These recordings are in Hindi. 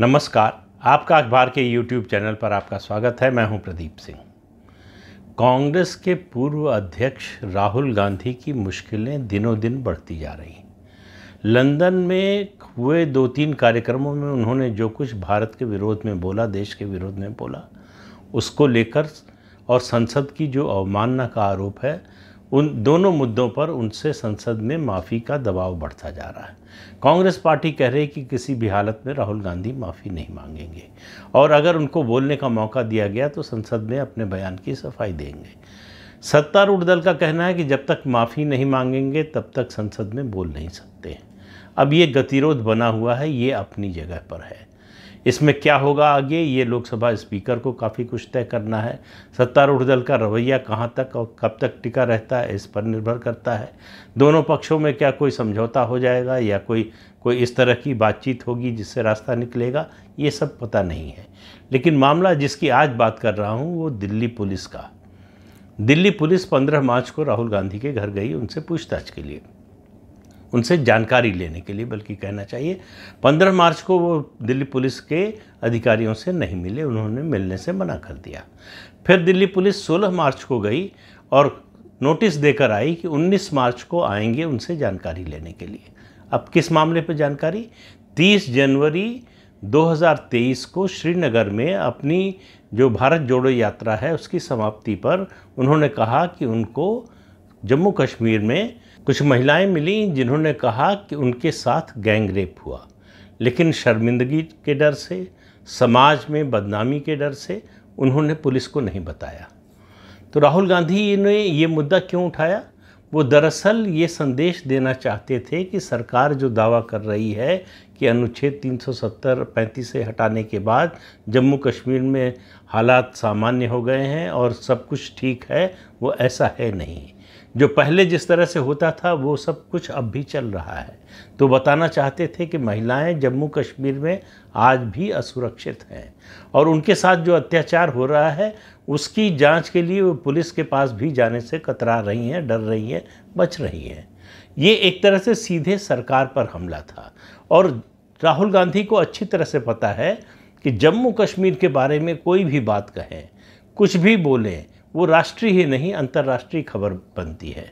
नमस्कार आपका अखबार के यूट्यूब चैनल पर आपका स्वागत है मैं हूं प्रदीप सिंह कांग्रेस के पूर्व अध्यक्ष राहुल गांधी की मुश्किलें दिनों दिन बढ़ती जा रही लंदन में हुए दो तीन कार्यक्रमों में उन्होंने जो कुछ भारत के विरोध में बोला देश के विरोध में बोला उसको लेकर और संसद की जो अवमानना का आरोप है उन दोनों मुद्दों पर उनसे संसद में माफ़ी का दबाव बढ़ता जा रहा है कांग्रेस पार्टी कह रही है कि किसी भी हालत में राहुल गांधी माफ़ी नहीं मांगेंगे और अगर उनको बोलने का मौका दिया गया तो संसद में अपने बयान की सफाई देंगे सत्तारूढ़ दल का कहना है कि जब तक माफ़ी नहीं मांगेंगे तब तक संसद में बोल नहीं सकते अब ये गतिरोध बना हुआ है ये अपनी जगह पर है इसमें क्या होगा आगे ये लोकसभा स्पीकर को काफ़ी कुछ तय करना है सत्तारूढ़ दल का रवैया कहाँ तक और कब तक टिका रहता है इस पर निर्भर करता है दोनों पक्षों में क्या कोई समझौता हो जाएगा या कोई कोई इस तरह की बातचीत होगी जिससे रास्ता निकलेगा ये सब पता नहीं है लेकिन मामला जिसकी आज बात कर रहा हूँ वो दिल्ली पुलिस का दिल्ली पुलिस 15 मार्च को राहुल गांधी के घर गई उनसे पूछताछ के लिए उनसे जानकारी लेने के लिए बल्कि कहना चाहिए 15 मार्च को वो दिल्ली पुलिस के अधिकारियों से नहीं मिले उन्होंने मिलने से मना कर दिया फिर दिल्ली पुलिस 16 मार्च को गई और नोटिस देकर आई कि 19 मार्च को आएंगे उनसे जानकारी लेने के लिए अब किस मामले पर जानकारी 30 जनवरी 2023 को श्रीनगर में अपनी जो भारत जोड़ो यात्रा है उसकी समाप्ति पर उन्होंने कहा कि उनको जम्मू कश्मीर में कुछ महिलाएं मिली जिन्होंने कहा कि उनके साथ गैंग रेप हुआ लेकिन शर्मिंदगी के डर से समाज में बदनामी के डर से उन्होंने पुलिस को नहीं बताया तो राहुल गांधी ने ये मुद्दा क्यों उठाया वो दरअसल ये संदेश देना चाहते थे कि सरकार जो दावा कर रही है कि अनुच्छेद 370 पैंतीस से हटाने के बाद जम्मू कश्मीर में हालात सामान्य हो गए हैं और सब कुछ ठीक है वो ऐसा है नहीं जो पहले जिस तरह से होता था वो सब कुछ अब भी चल रहा है तो बताना चाहते थे कि महिलाएं जम्मू कश्मीर में आज भी असुरक्षित हैं और उनके साथ जो अत्याचार हो रहा है उसकी जांच के लिए वो पुलिस के पास भी जाने से कतरा रही हैं डर रही हैं बच रही हैं ये एक तरह से सीधे सरकार पर हमला था और राहुल गांधी को अच्छी तरह से पता है कि जम्मू कश्मीर के बारे में कोई भी बात कहें कुछ भी बोलें वो राष्ट्रीय ही नहीं अंतर्राष्ट्रीय खबर बनती है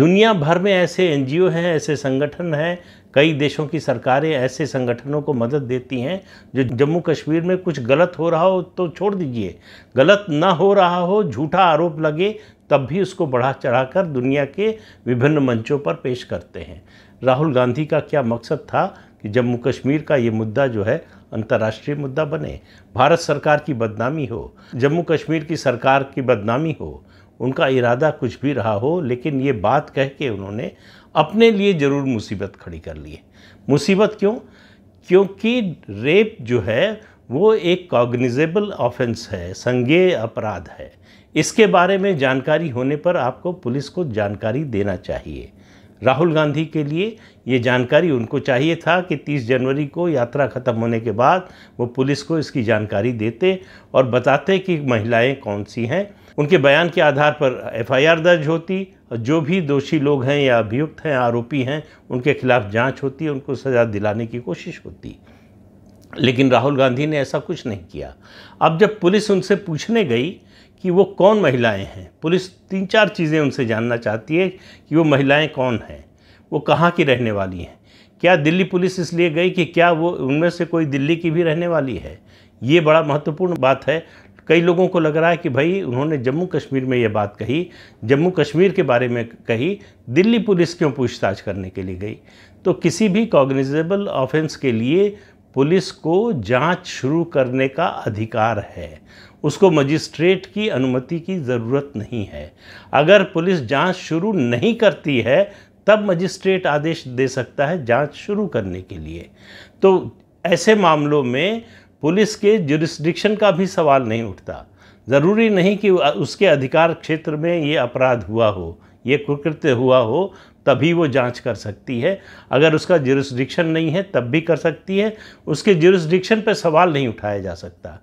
दुनिया भर में ऐसे एनजीओ हैं ऐसे संगठन हैं कई देशों की सरकारें ऐसे संगठनों को मदद देती हैं जो जम्मू कश्मीर में कुछ गलत हो रहा हो तो छोड़ दीजिए गलत ना हो रहा हो झूठा आरोप लगे तब भी उसको बढ़ा चढ़ाकर दुनिया के विभिन्न मंचों पर पेश करते हैं राहुल गांधी का क्या मकसद था कि जम्मू कश्मीर का ये मुद्दा जो है अंतर्राष्ट्रीय मुद्दा बने भारत सरकार की बदनामी हो जम्मू कश्मीर की सरकार की बदनामी हो उनका इरादा कुछ भी रहा हो लेकिन ये बात कह के उन्होंने अपने लिए ज़रूर मुसीबत खड़ी कर ली है मुसीबत क्यों क्योंकि रेप जो है वो एक कॉग्निजेबल ऑफेंस है संज्ञेय अपराध है इसके बारे में जानकारी होने पर आपको पुलिस को जानकारी देना चाहिए राहुल गांधी के लिए ये जानकारी उनको चाहिए था कि 30 जनवरी को यात्रा ख़त्म होने के बाद वो पुलिस को इसकी जानकारी देते और बताते कि महिलाएं कौन सी हैं उनके बयान के आधार पर एफआईआर दर्ज होती और जो भी दोषी लोग हैं या अभियुक्त हैं आरोपी हैं उनके खिलाफ़ जाँच होती उनको सज़ा दिलाने की कोशिश होती लेकिन राहुल गांधी ने ऐसा कुछ नहीं किया अब जब पुलिस उनसे पूछने गई कि वो कौन महिलाएं हैं पुलिस तीन चार चीज़ें उनसे जानना चाहती है कि वो महिलाएं कौन हैं वो कहाँ की रहने वाली हैं क्या दिल्ली पुलिस इसलिए गई कि क्या वो उनमें से कोई दिल्ली की भी रहने वाली है ये बड़ा महत्वपूर्ण बात है कई लोगों को लग रहा है कि भाई उन्होंने जम्मू कश्मीर में ये बात कही जम्मू कश्मीर के बारे में कही दिल्ली पुलिस क्यों पूछताछ करने के लिए गई तो किसी भी कॉग्निजेबल ऑफेंस के लिए पुलिस को जांच शुरू करने का अधिकार है उसको मजिस्ट्रेट की अनुमति की ज़रूरत नहीं है अगर पुलिस जांच शुरू नहीं करती है तब मजिस्ट्रेट आदेश दे सकता है जांच शुरू करने के लिए तो ऐसे मामलों में पुलिस के जुरिस्डिक्शन का भी सवाल नहीं उठता ज़रूरी नहीं कि उसके अधिकार क्षेत्र में ये अपराध हुआ हो ये कुकृत्य हुआ हो तभी वो जांच कर सकती है अगर उसका जुरिस्डिक्शन नहीं है तब भी कर सकती है उसके जुरिस्डिक्शन पर सवाल नहीं उठाया जा सकता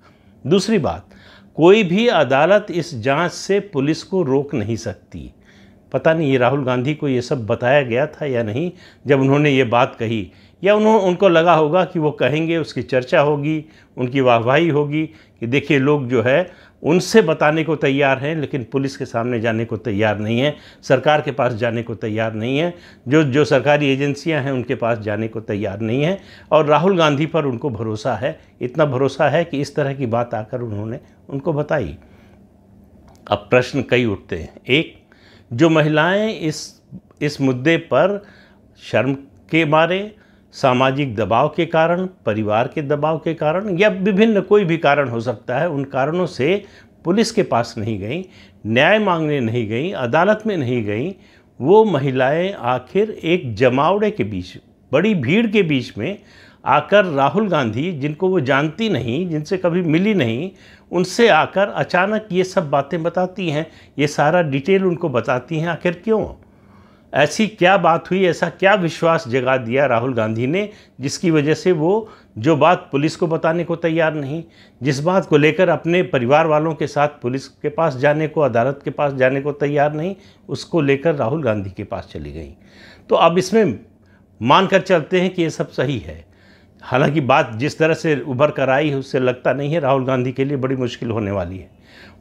दूसरी बात कोई भी अदालत इस जांच से पुलिस को रोक नहीं सकती पता नहीं ये राहुल गांधी को ये सब बताया गया था या नहीं जब उन्होंने ये बात कही या उन्होंने उनको लगा होगा कि वो कहेंगे उसकी चर्चा होगी उनकी वाहवाही होगी कि देखिए लोग जो है उनसे बताने को तैयार हैं लेकिन पुलिस के सामने जाने को तैयार नहीं है सरकार के पास जाने को तैयार नहीं है जो जो सरकारी एजेंसियां हैं उनके पास जाने को तैयार नहीं है और राहुल गांधी पर उनको भरोसा है इतना भरोसा है कि इस तरह की बात आकर उन्होंने उनको बताई अब प्रश्न कई उठते हैं एक जो महिलाएं इस इस मुद्दे पर शर्म के मारे सामाजिक दबाव के कारण परिवार के दबाव के कारण या विभिन्न कोई भी कारण हो सकता है उन कारणों से पुलिस के पास नहीं गई न्याय मांगने नहीं गई अदालत में नहीं गई वो महिलाएं आखिर एक जमावड़े के बीच बड़ी भीड़ के बीच में आकर राहुल गांधी जिनको वो जानती नहीं जिनसे कभी मिली नहीं उनसे आकर अचानक ये सब बातें बताती हैं ये सारा डिटेल उनको बताती हैं आखिर क्यों ऐसी क्या बात हुई ऐसा क्या विश्वास जगा दिया राहुल गांधी ने जिसकी वजह से वो जो बात पुलिस को बताने को तैयार नहीं जिस बात को लेकर अपने परिवार वालों के साथ पुलिस के पास जाने को अदालत के पास जाने को तैयार नहीं उसको लेकर राहुल गांधी के पास चली गई तो अब इसमें मान कर चलते हैं कि ये सब सही है हालांकि बात जिस तरह से उभर कर आई है उससे लगता नहीं है राहुल गांधी के लिए बड़ी मुश्किल होने वाली है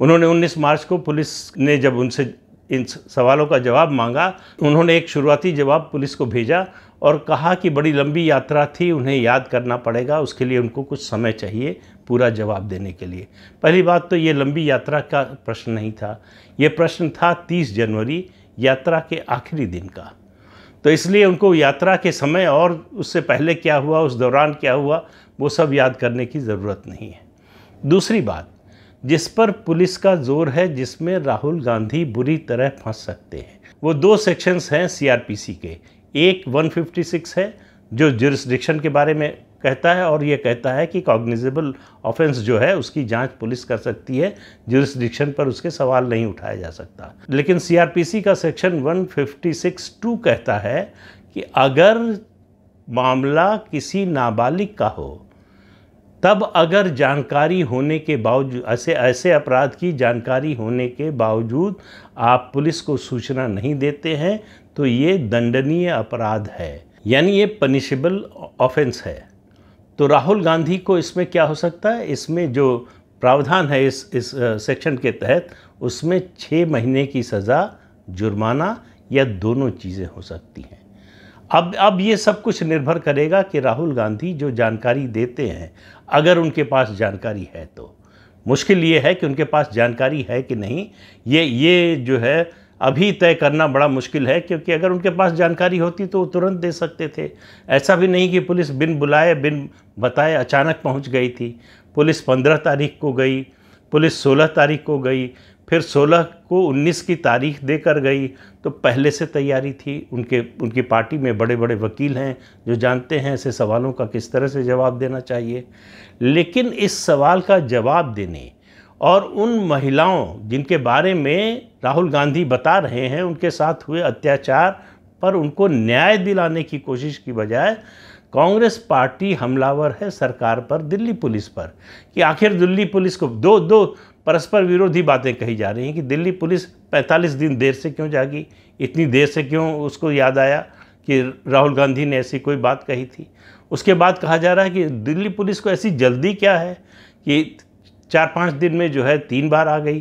उन्होंने 19 मार्च को पुलिस ने जब उनसे इन सवालों का जवाब मांगा उन्होंने एक शुरुआती जवाब पुलिस को भेजा और कहा कि बड़ी लंबी यात्रा थी उन्हें याद करना पड़ेगा उसके लिए उनको कुछ समय चाहिए पूरा जवाब देने के लिए पहली बात तो ये लंबी यात्रा का प्रश्न नहीं था ये प्रश्न था 30 जनवरी यात्रा के आखिरी दिन का तो इसलिए उनको यात्रा के समय और उससे पहले क्या हुआ उस दौरान क्या हुआ वो सब याद करने की ज़रूरत नहीं है दूसरी बात जिस पर पुलिस का जोर है जिसमें राहुल गांधी बुरी तरह फंस सकते हैं वो दो सेक्शंस हैं सीआरपीसी के एक 156 है जो जुरिस्डिक्शन के बारे में कहता है और ये कहता है कि कॉग्निजेबल ऑफेंस जो है उसकी जांच पुलिस कर सकती है जुरिस्डिक्शन पर उसके सवाल नहीं उठाया जा सकता लेकिन सीआरपीसी का सेक्शन 156 टू कहता है कि अगर मामला किसी नाबालिग का हो तब अगर जानकारी होने के बावजूद ऐसे ऐसे अपराध की जानकारी होने के बावजूद आप पुलिस को सूचना नहीं देते हैं तो ये दंडनीय अपराध है यानी ये पनिशेबल ऑफेंस है तो राहुल गांधी को इसमें क्या हो सकता है इसमें जो प्रावधान है इस इस सेक्शन के तहत उसमें छः महीने की सज़ा जुर्माना या दोनों चीज़ें हो सकती हैं अब अब ये सब कुछ निर्भर करेगा कि राहुल गांधी जो जानकारी देते हैं अगर उनके पास जानकारी है तो मुश्किल ये है कि उनके पास जानकारी है कि नहीं ये ये जो है अभी तय करना बड़ा मुश्किल है क्योंकि अगर उनके पास जानकारी होती तो वो तुरंत दे सकते थे ऐसा भी नहीं कि पुलिस बिन बुलाए बिन बताए अचानक पहुंच गई थी पुलिस पंद्रह तारीख को गई पुलिस सोलह तारीख को गई फिर 16 को 19 की तारीख देकर गई तो पहले से तैयारी थी उनके उनकी पार्टी में बड़े बड़े वकील हैं जो जानते हैं ऐसे सवालों का किस तरह से जवाब देना चाहिए लेकिन इस सवाल का जवाब देने और उन महिलाओं जिनके बारे में राहुल गांधी बता रहे हैं उनके साथ हुए अत्याचार पर उनको न्याय दिलाने की कोशिश की बजाय कांग्रेस पार्टी हमलावर है सरकार पर दिल्ली पुलिस पर कि आखिर दिल्ली पुलिस को दो दो परस्पर विरोधी बातें कही जा रही हैं कि दिल्ली पुलिस 45 दिन देर से क्यों जागी इतनी देर से क्यों उसको याद आया कि राहुल गांधी ने ऐसी कोई बात कही थी उसके बाद कहा जा रहा है कि दिल्ली पुलिस को ऐसी जल्दी क्या है कि चार पाँच दिन में जो है तीन बार आ गई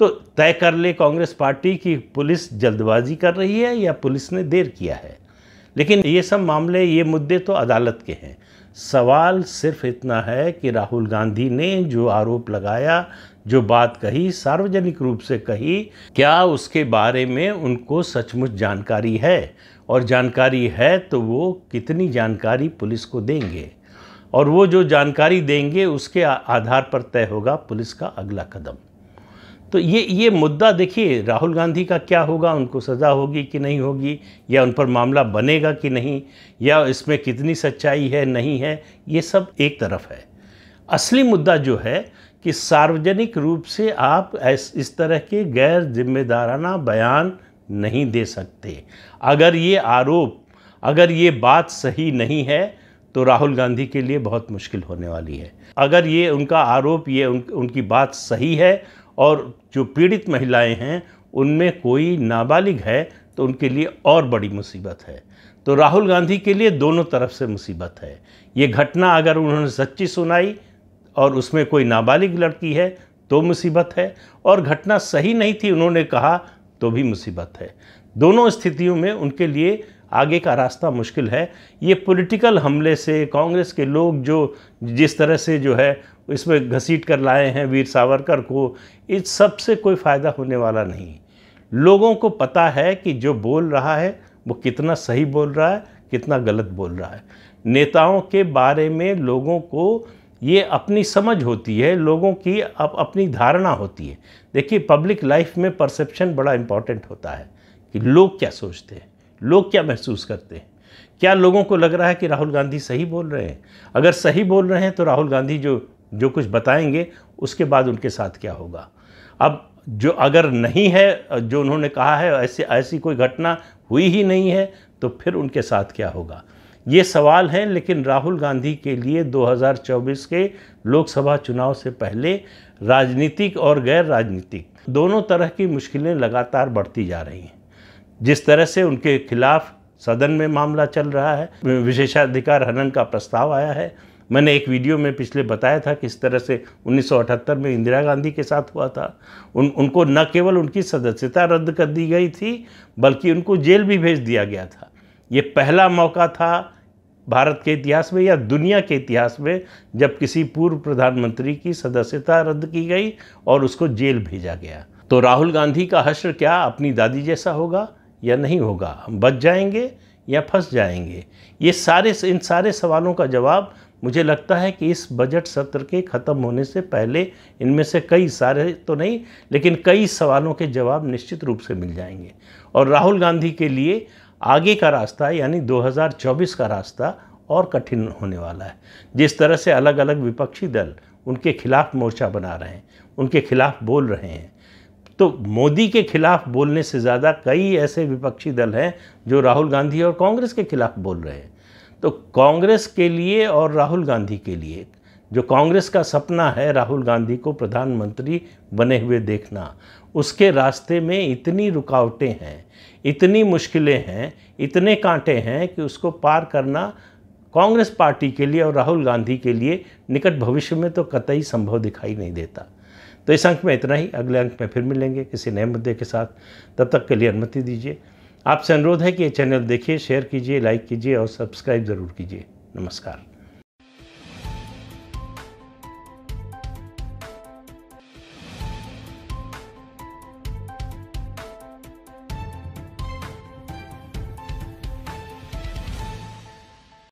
तो तय कर ले कांग्रेस पार्टी की पुलिस जल्दबाजी कर रही है या पुलिस ने देर किया है लेकिन ये सब मामले ये मुद्दे तो अदालत के हैं सवाल सिर्फ इतना है कि राहुल गांधी ने जो आरोप लगाया जो बात कही सार्वजनिक रूप से कही क्या उसके बारे में उनको सचमुच जानकारी है और जानकारी है तो वो कितनी जानकारी पुलिस को देंगे और वो जो जानकारी देंगे उसके आधार पर तय होगा पुलिस का अगला कदम तो ये ये मुद्दा देखिए राहुल गांधी का क्या होगा उनको सज़ा होगी कि नहीं होगी या उन पर मामला बनेगा कि नहीं या इसमें कितनी सच्चाई है नहीं है ये सब एक तरफ है असली मुद्दा जो है कि सार्वजनिक रूप से आप इस तरह के गैर जिम्मेदाराना बयान नहीं दे सकते अगर ये आरोप अगर ये बात सही नहीं है तो राहुल गांधी के लिए बहुत मुश्किल होने वाली है अगर ये उनका आरोप ये उन, उनकी बात सही है और जो पीड़ित महिलाएं हैं उनमें कोई नाबालिग है तो उनके लिए और बड़ी मुसीबत है तो राहुल गांधी के लिए दोनों तरफ से मुसीबत है ये घटना अगर उन्होंने सच्ची सुनाई और उसमें कोई नाबालिग लड़की है तो मुसीबत है और घटना सही नहीं थी उन्होंने कहा तो भी मुसीबत है दोनों स्थितियों में उनके लिए आगे का रास्ता मुश्किल है ये पॉलिटिकल हमले से कांग्रेस के लोग जो जिस तरह से जो है इसमें घसीट कर लाए हैं वीर सावरकर को इस सब से कोई फ़ायदा होने वाला नहीं लोगों को पता है कि जो बोल रहा है वो कितना सही बोल रहा है कितना गलत बोल रहा है नेताओं के बारे में लोगों को ये अपनी समझ होती है लोगों की अप, अपनी धारणा होती है देखिए पब्लिक लाइफ में परसेप्शन बड़ा इम्पॉर्टेंट होता है कि लोग क्या सोचते हैं लोग क्या महसूस करते हैं क्या लोगों को लग रहा है कि राहुल गांधी सही बोल रहे हैं अगर सही बोल रहे हैं तो राहुल गांधी जो जो कुछ बताएंगे उसके बाद उनके साथ क्या होगा अब जो अगर नहीं है जो उन्होंने कहा है ऐसे ऐसी कोई घटना हुई ही नहीं है तो फिर उनके साथ क्या होगा ये सवाल हैं लेकिन राहुल गांधी के लिए 2024 के लोकसभा चुनाव से पहले राजनीतिक और गैर राजनीतिक दोनों तरह की मुश्किलें लगातार बढ़ती जा रही हैं जिस तरह से उनके खिलाफ सदन में मामला चल रहा है विशेषाधिकार हनन का प्रस्ताव आया है मैंने एक वीडियो में पिछले बताया था किस तरह से 1978 में इंदिरा गांधी के साथ हुआ था उन उनको न केवल उनकी सदस्यता रद्द कर दी गई थी बल्कि उनको जेल भी भेज दिया गया था ये पहला मौका था भारत के इतिहास में या दुनिया के इतिहास में जब किसी पूर्व प्रधानमंत्री की सदस्यता रद्द की गई और उसको जेल भेजा गया तो राहुल गांधी का हश्र क्या अपनी दादी जैसा होगा या नहीं होगा हम बच जाएंगे या फंस जाएंगे ये सारे इन सारे सवालों का जवाब मुझे लगता है कि इस बजट सत्र के ख़त्म होने से पहले इनमें से कई सारे तो नहीं लेकिन कई सवालों के जवाब निश्चित रूप से मिल जाएंगे और राहुल गांधी के लिए आगे का रास्ता यानी 2024 का रास्ता और कठिन होने वाला है जिस तरह से अलग अलग विपक्षी दल उनके खिलाफ मोर्चा बना रहे हैं उनके खिलाफ बोल रहे हैं तो मोदी के खिलाफ बोलने से ज़्यादा कई ऐसे विपक्षी दल हैं जो राहुल गांधी और कांग्रेस के खिलाफ बोल रहे हैं तो कांग्रेस के लिए और राहुल गांधी के लिए जो कांग्रेस का सपना है राहुल गांधी को प्रधानमंत्री बने हुए देखना उसके रास्ते में इतनी रुकावटें हैं इतनी मुश्किलें हैं इतने कांटे हैं कि उसको पार करना कांग्रेस पार्टी के लिए और राहुल गांधी के लिए निकट भविष्य में तो कतई संभव दिखाई नहीं देता तो इस अंक में इतना ही अगले अंक में फिर मिलेंगे किसी नए मुद्दे के साथ तब तक के लिए अनुमति दीजिए आपसे अनुरोध है कि ये चैनल देखिए शेयर कीजिए लाइक कीजिए और सब्सक्राइब ज़रूर कीजिए नमस्कार